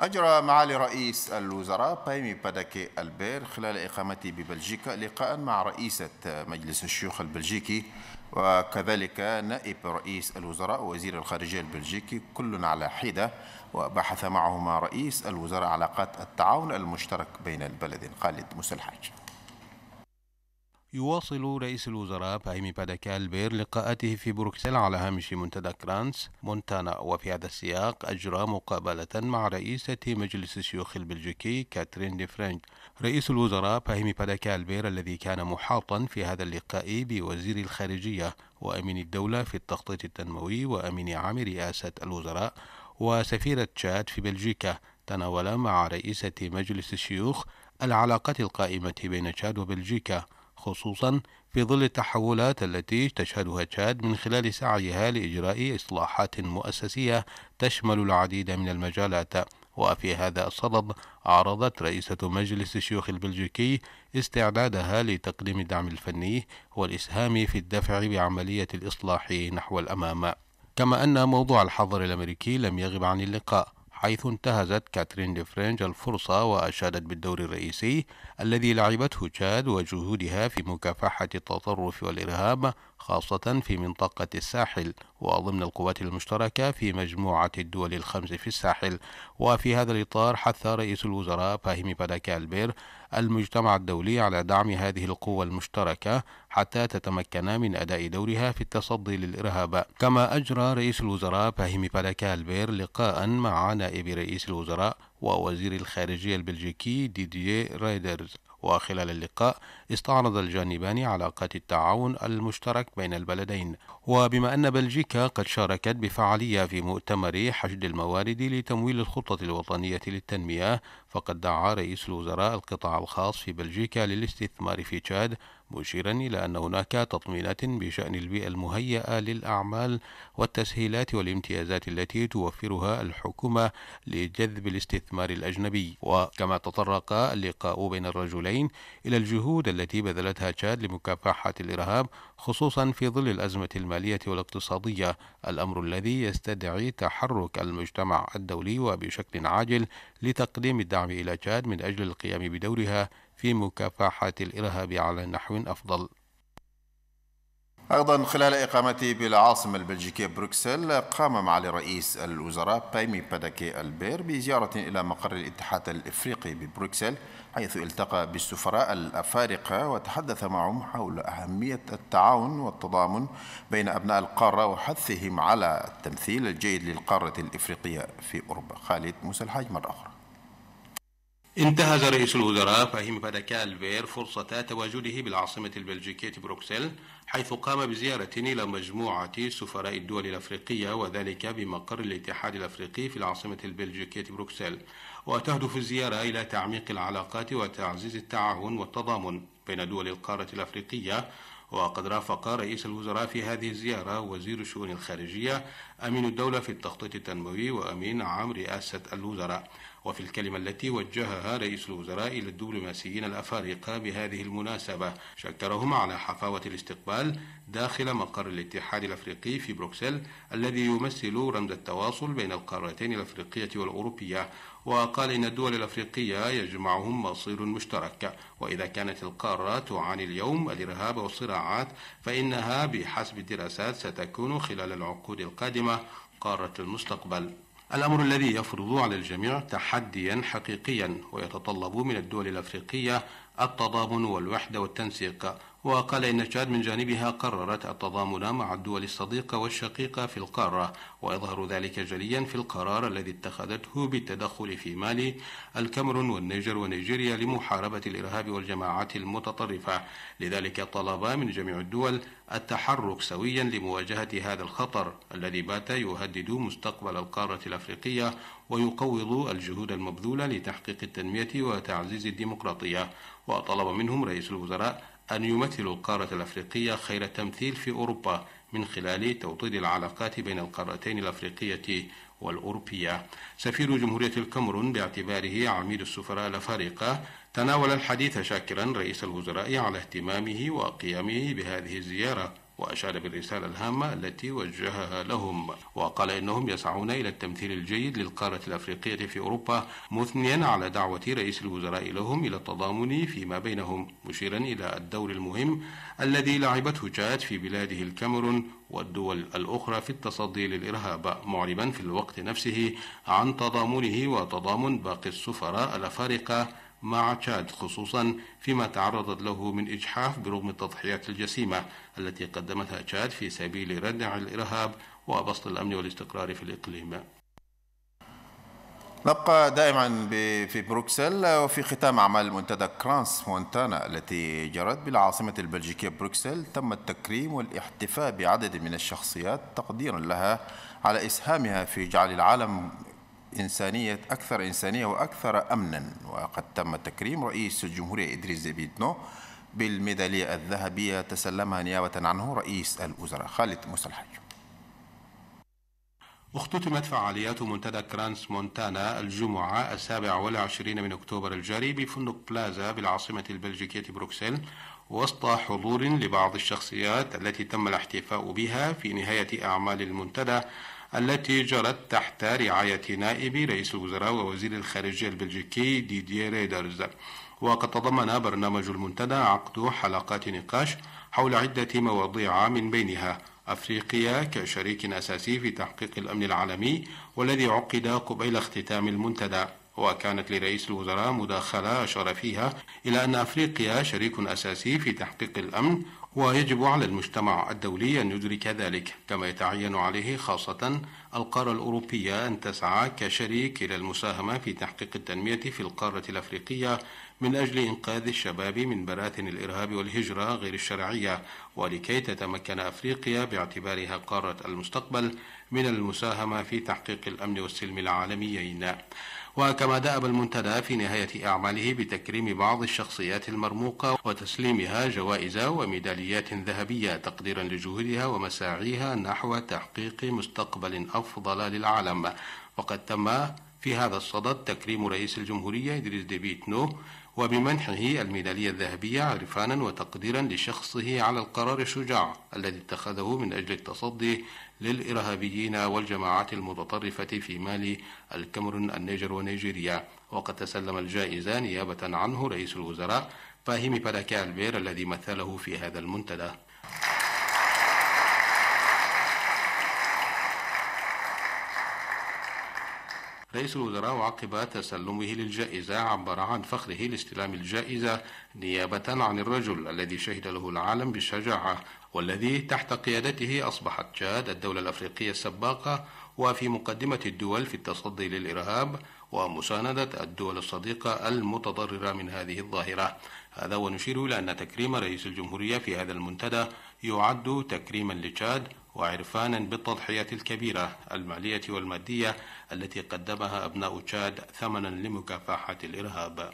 أجرى معالي رئيس الوزراء بايمي باداكي ألبير خلال إقامته ببلجيكا لقاء مع رئيسة مجلس الشيوخ البلجيكي وكذلك نائب رئيس الوزراء ووزير الخارجية البلجيكي كل على حدة وبحث معهما رئيس الوزراء علاقات التعاون المشترك بين البلدين خالد مسلحاج يواصل رئيس الوزراء فهمي باداكالبير لقاءاته في بروكسل على هامش منتدى كرانس مونتانا وفي هذا السياق أجرى مقابلة مع رئيسة مجلس الشيوخ البلجيكي كاترين دي فرانك رئيس الوزراء فهمي باداكالبير الذي كان محاطا في هذا اللقاء بوزير الخارجية وأمين الدولة في التخطيط التنموي وأمين عام رئاسة الوزراء وسفيرة تشاد في بلجيكا تناول مع رئيسة مجلس الشيوخ العلاقات القائمة بين تشاد وبلجيكا خصوصا في ظل التحولات التي تشهدها تشاد من خلال سعيها لإجراء إصلاحات مؤسسية تشمل العديد من المجالات وفي هذا الصدد عرضت رئيسة مجلس الشيوخ البلجيكي استعدادها لتقديم الدعم الفني والإسهام في الدفع بعملية الإصلاح نحو الأمام كما أن موضوع الحظر الأمريكي لم يغب عن اللقاء حيث انتهزت كاترين ديفرينج الفرصة وأشادت بالدور الرئيسي الذي لعبته تشاد وجهودها في مكافحة التطرف والإرهاب خاصة في منطقة الساحل وضمن القوات المشتركة في مجموعة الدول الخمس في الساحل وفي هذا الإطار حث رئيس الوزراء فاهمي البير المجتمع الدولي على دعم هذه القوة المشتركة حتى تتمكن من أداء دورها في التصدي للإرهاب كما أجرى رئيس الوزراء فاهمي البير لقاء مع نائب رئيس الوزراء ووزير الخارجية البلجيكي ديدييه رايدرز وخلال اللقاء استعرض الجانبان علاقات التعاون المشترك بين البلدين وبما أن بلجيكا قد شاركت بفعالية في مؤتمر حشد الموارد لتمويل الخطة الوطنية للتنمية فقد دعا رئيس الوزراء القطاع الخاص في بلجيكا للاستثمار في تشاد مشيرا إلى أن هناك تطمينات بشأن البيئة المهيئة للأعمال والتسهيلات والامتيازات التي توفرها الحكومة لجذب الاستثمار الأجنبي وكما تطرق اللقاء بين الرجلين إلى الجهود التي بذلتها تشاد لمكافحة الإرهاب خصوصا في ظل الأزمة المالية والاقتصادية الأمر الذي يستدعي تحرك المجتمع الدولي وبشكل عاجل لتقديم الدعم إلى تشاد من أجل القيام بدورها في مكافحة الإرهاب على نحو أفضل أيضا خلال إقامته بالعاصمة البلجيكية بروكسل قام معالي رئيس الوزراء بايمي باداكي البير بزيارة إلى مقر الاتحاد الإفريقي ببروكسل حيث التقى بالسفراء الأفارقة وتحدث معهم حول أهمية التعاون والتضامن بين أبناء القارة وحثهم على التمثيل الجيد للقارة الإفريقية في أوروبا خالد موسى الحاج مرة أخرى انتهز رئيس الوزراء فهيم فاداكا الفير فرصة تواجده بالعاصمة البلجيكية بروكسل حيث قام بزيارة إلى مجموعة سفراء الدول الأفريقية وذلك بمقر الاتحاد الأفريقي في العاصمة البلجيكية بروكسل وتهدف الزيارة إلى تعميق العلاقات وتعزيز التعاون والتضامن بين دول القارة الأفريقية وقد رافق رئيس الوزراء في هذه الزيارة وزير الشؤون الخارجية أمين الدولة في التخطيط التنموي وأمين عام رئاسة الوزراء وفي الكلمة التي وجهها رئيس الوزراء إلى الدبلوماسيين الأفارقة بهذه المناسبة شكرهم على حفاوة الاستقبال داخل مقر الاتحاد الأفريقي في بروكسل الذي يمثل رمز التواصل بين القارتين الأفريقية والأوروبية وقال إن الدول الأفريقية يجمعهم مصير مشترك وإذا كانت القارة تعاني اليوم الإرهاب والصراعات فإنها بحسب الدراسات ستكون خلال العقود القادمة قارة المستقبل الأمر الذي يفرض على الجميع تحديا حقيقيا ويتطلب من الدول الأفريقية التضامن والوحدة والتنسيق وقال إن تشاد من جانبها قررت التضامن مع الدول الصديقة والشقيقة في القارة ويظهر ذلك جليا في القرار الذي اتخذته بالتدخل في مالي الكاميرون والنيجر ونيجيريا لمحاربة الإرهاب والجماعات المتطرفة لذلك طلب من جميع الدول التحرك سويا لمواجهة هذا الخطر الذي بات يهدد مستقبل القارة الأفريقية ويقوض الجهود المبذولة لتحقيق التنمية وتعزيز الديمقراطية وطلب منهم رئيس الوزراء أن يمثلوا القارة الأفريقية خير تمثيل في أوروبا من خلال توطيد العلاقات بين القارتين الأفريقية والأوروبية سفير جمهورية الكاميرون باعتباره عميد السفراء الأفارقة تناول الحديث شاكرا رئيس الوزراء على اهتمامه وقيامه بهذه الزيارة وأشار بالرسالة الهامة التي وجهها لهم وقال إنهم يسعون إلى التمثيل الجيد للقارة الأفريقية في أوروبا مثنيا على دعوة رئيس الوزراء لهم إلى التضامن فيما بينهم مشيرا إلى الدور المهم الذي لعبته تشاد في بلاده الكاميرون والدول الأخرى في التصدي للإرهاب معربا في الوقت نفسه عن تضامنه وتضامن باقي السفراء الأفارقة مع تشاد خصوصا فيما تعرضت له من إجحاف برغم التضحيات الجسيمة التي قدمتها تشاد في سبيل ردع الإرهاب وبسط الأمن والاستقرار في الإقليم نبقى دائما في بروكسل وفي ختام أعمال منتدى كرانس مونتانا التي جرت بالعاصمة البلجيكية بروكسل تم التكريم والاحتفاء بعدد من الشخصيات تقديرا لها على إسهامها في جعل العالم إنسانية أكثر إنسانية وأكثر أمنا وقد تم تكريم رئيس الجمهورية إدريس زبيدنو بالميدالية الذهبية تسلمها نيابة عنه رئيس الوزراء خالد موسى الحاج اختتمت فعاليات منتدى كرانس مونتانا الجمعة السابع والعشرين من أكتوبر الجاري بفندق بلازا بالعاصمة البلجيكية بروكسل وسط حضور لبعض الشخصيات التي تم الاحتفاء بها في نهاية أعمال المنتدى التي جرت تحت رعاية نائب رئيس الوزراء ووزير الخارجية البلجيكي ديدي ريدرز وقد تضمن برنامج المنتدى عقد حلقات نقاش حول عدة مواضيع من بينها أفريقيا كشريك أساسي في تحقيق الأمن العالمي والذي عقد قبيل اختتام المنتدى وكانت لرئيس الوزراء مداخلة أشار فيها إلى أن أفريقيا شريك أساسي في تحقيق الأمن ويجب على المجتمع الدولي أن يدرك ذلك كما يتعين عليه خاصة القارة الأوروبية أن تسعى كشريك إلى المساهمة في تحقيق التنمية في القارة الأفريقية من أجل إنقاذ الشباب من براثن الإرهاب والهجرة غير الشرعية ولكي تتمكن أفريقيا باعتبارها قارة المستقبل من المساهمة في تحقيق الأمن والسلم العالميين وكما دأب المنتدى في نهاية أعماله بتكريم بعض الشخصيات المرموقة وتسليمها جوائز وميداليات ذهبية تقديرا لجهودها ومساعيها نحو تحقيق مستقبل أفضل للعالم وقد تم في هذا الصدد تكريم رئيس الجمهورية إدريس ديبيت نو وبمنحه الميدالية الذهبية عرفانا وتقديرا لشخصه على القرار الشجاع الذي اتخذه من أجل التصدي للإرهابيين والجماعات المتطرفة في مالي الكاميرون النيجر ونيجيريا وقد تسلم الجائزة نيابة عنه رئيس الوزراء فاهمي بالاكي البير الذي مثله في هذا المنتدى رئيس الوزراء عقب تسلمه للجائزة عبر عن فخره لاستلام الجائزة نيابة عن الرجل الذي شهد له العالم بالشجاعة والذي تحت قيادته أصبحت جاد الدولة الأفريقية السباقة وفي مقدمة الدول في التصدي للإرهاب ومساندة الدول الصديقة المتضررة من هذه الظاهرة هذا ونشير إلى أن تكريم رئيس الجمهورية في هذا المنتدى يعد تكريما لتشاد وعرفانا بالتضحيات الكبيرة المالية والمادية التي قدمها أبناء تشاد ثمنا لمكافحة الإرهاب